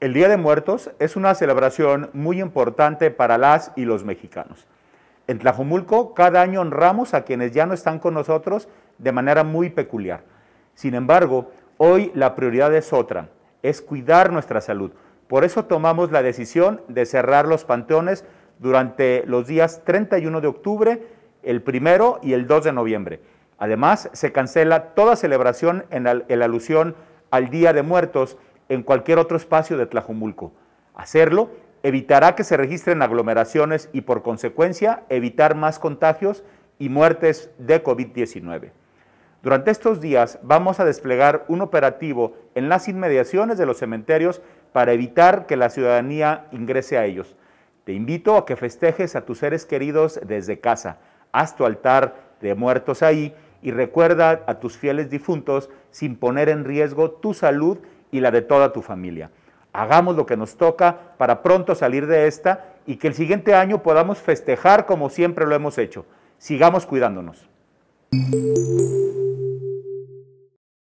El Día de Muertos es una celebración muy importante para las y los mexicanos. En Tlajumulco cada año honramos a quienes ya no están con nosotros de manera muy peculiar. Sin embargo, hoy la prioridad es otra, es cuidar nuestra salud. Por eso tomamos la decisión de cerrar los panteones durante los días 31 de octubre, el 1 y el 2 de noviembre. Además, se cancela toda celebración en, la alusión al Día de Muertos en cualquier otro espacio de Tlajumulco. Hacerlo evitará que se registren aglomeraciones y por consecuencia evitar más contagios y muertes de COVID-19. Durante estos días vamos a desplegar un operativo en las inmediaciones de los cementerios para evitar que la ciudadanía ingrese a ellos. Te invito a que festejes a tus seres queridos desde casa. Haz tu altar de muertos ahí y recuerda a tus fieles difuntos sin poner en riesgo tu salud y la de toda tu familia. Hagamos lo que nos toca para pronto salir de esta y que el siguiente año podamos festejar como siempre lo hemos hecho. Sigamos cuidándonos.